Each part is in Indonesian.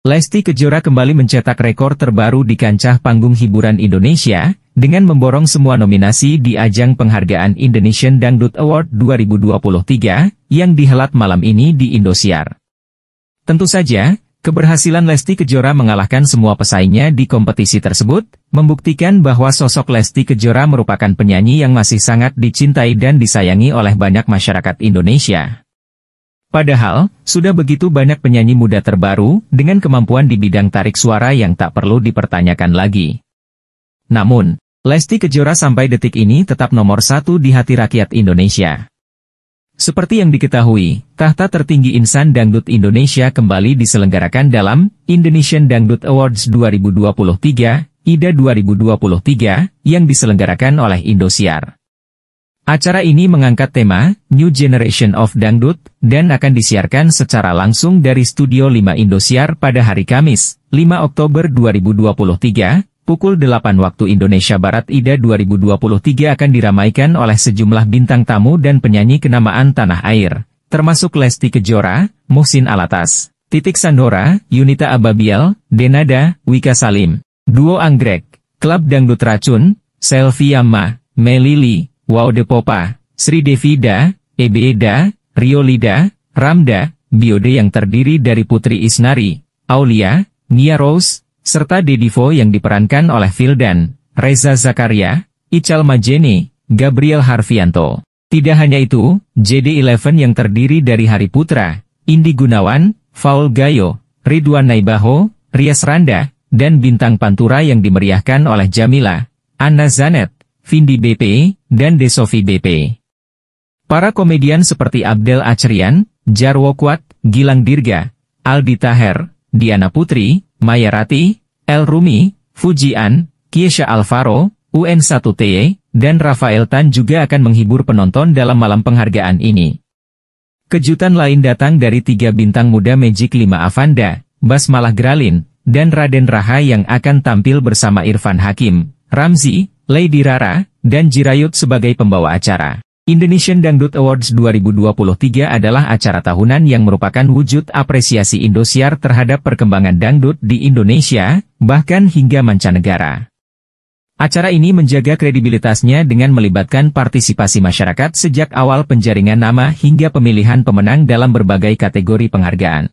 Lesti Kejora kembali mencetak rekor terbaru di kancah panggung hiburan Indonesia, dengan memborong semua nominasi di ajang penghargaan Indonesian Dangdut Award 2023, yang dihelat malam ini di Indosiar. Tentu saja, keberhasilan Lesti Kejora mengalahkan semua pesaingnya di kompetisi tersebut, membuktikan bahwa sosok Lesti Kejora merupakan penyanyi yang masih sangat dicintai dan disayangi oleh banyak masyarakat Indonesia. Padahal, sudah begitu banyak penyanyi muda terbaru, dengan kemampuan di bidang tarik suara yang tak perlu dipertanyakan lagi. Namun, Lesti Kejora sampai detik ini tetap nomor satu di hati rakyat Indonesia. Seperti yang diketahui, tahta tertinggi insan dangdut Indonesia kembali diselenggarakan dalam Indonesian Dangdut Awards 2023, IDA 2023, yang diselenggarakan oleh Indosiar. Acara ini mengangkat tema New Generation of Dangdut dan akan disiarkan secara langsung dari Studio 5 Indosiar pada hari Kamis, 5 Oktober 2023, pukul 8 waktu Indonesia Barat Ida 2023 akan diramaikan oleh sejumlah bintang tamu dan penyanyi kenamaan tanah air, termasuk Lesti Kejora, Muhsin Alatas, Titik Sandora, Yunita Ababiel, Denada, Wika Salim, Duo Anggrek, Klub Dangdut Racun, Selfie Yama, Melili, Popa, Sri Devida, Ebeeda, Riolida, Ramda, Biode yang terdiri dari Putri Isnari, Aulia, Nia Rose, serta Dedivo yang diperankan oleh Vildan, Reza Zakaria, Ical Majene, Gabriel Harfianto. Tidak hanya itu, JD11 yang terdiri dari Hari Putra, Indi Gunawan, Faul Gayo, Ridwan Naibaho, Rias Randa, dan Bintang Pantura yang dimeriahkan oleh Jamila, Anna Zanet, Vindi BP, dan Desofi BP. Para komedian seperti Abdel Acerian, Jarwo Kuat, Gilang Dirga, Aldi Taher, Diana Putri, Maya Rati, El Rumi, Fujian, Kiesha Alvaro, UN1T, dan Rafael Tan juga akan menghibur penonton dalam malam penghargaan ini. Kejutan lain datang dari tiga bintang muda Magic 5 Avanda, Basmalah Gralin, dan Raden Raha yang akan tampil bersama Irfan Hakim, Ramzi, Lady Rara, dan Jirayut sebagai pembawa acara. Indonesian Dangdut Awards 2023 adalah acara tahunan yang merupakan wujud apresiasi Indosiar terhadap perkembangan dangdut di Indonesia, bahkan hingga mancanegara. Acara ini menjaga kredibilitasnya dengan melibatkan partisipasi masyarakat sejak awal penjaringan nama hingga pemilihan pemenang dalam berbagai kategori penghargaan.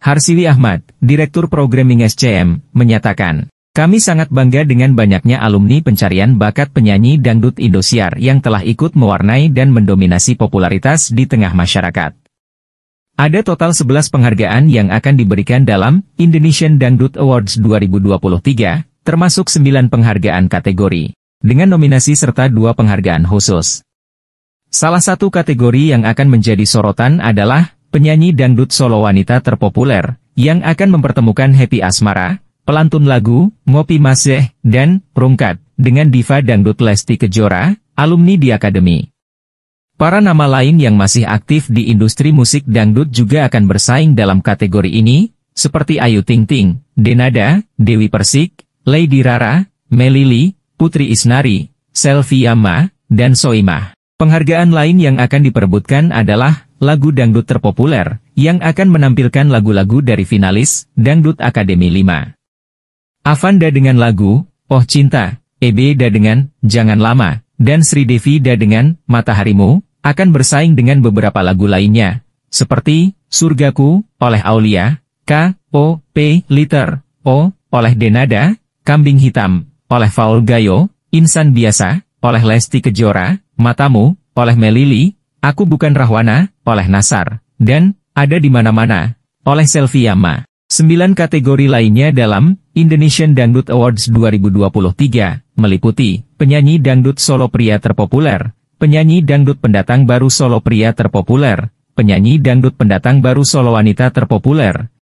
Harsiwi Ahmad, Direktur Programming SCM, menyatakan, kami sangat bangga dengan banyaknya alumni pencarian bakat penyanyi dangdut Indosiar yang telah ikut mewarnai dan mendominasi popularitas di tengah masyarakat. Ada total 11 penghargaan yang akan diberikan dalam Indonesian Dangdut Awards 2023, termasuk 9 penghargaan kategori, dengan nominasi serta dua penghargaan khusus. Salah satu kategori yang akan menjadi sorotan adalah penyanyi dangdut solo wanita terpopuler, yang akan mempertemukan Happy Asmara, pelantun lagu, Ngopi Masih dan Rungkat, dengan diva dangdut Lesti Kejora, alumni di Akademi. Para nama lain yang masih aktif di industri musik dangdut juga akan bersaing dalam kategori ini, seperti Ayu Ting Ting, Denada, Dewi Persik, Lady Rara, Melili, Putri Isnari, Selvi Yama dan Soimah. Penghargaan lain yang akan diperebutkan adalah lagu dangdut terpopuler, yang akan menampilkan lagu-lagu dari finalis Dangdut Akademi 5. Avanda dengan lagu, Oh Cinta, Ebeda dengan, Jangan Lama, dan Sri Devi Da dengan, Mataharimu, akan bersaing dengan beberapa lagu lainnya, seperti, Surgaku, oleh Aulia, K, O, P, Liter, O, oleh Denada, Kambing Hitam, oleh Faul Gayo, Insan Biasa, oleh Lesti Kejora, Matamu, oleh Melili, Aku Bukan Rahwana, oleh Nasar, dan, Ada di Mana-Mana, oleh Selfie Yama. Sembilan kategori lainnya dalam Indonesian Dangdut Awards 2023 meliputi penyanyi dangdut solo pria terpopuler, penyanyi dangdut pendatang baru solo pria terpopuler, penyanyi dangdut pendatang baru solo wanita terpopuler,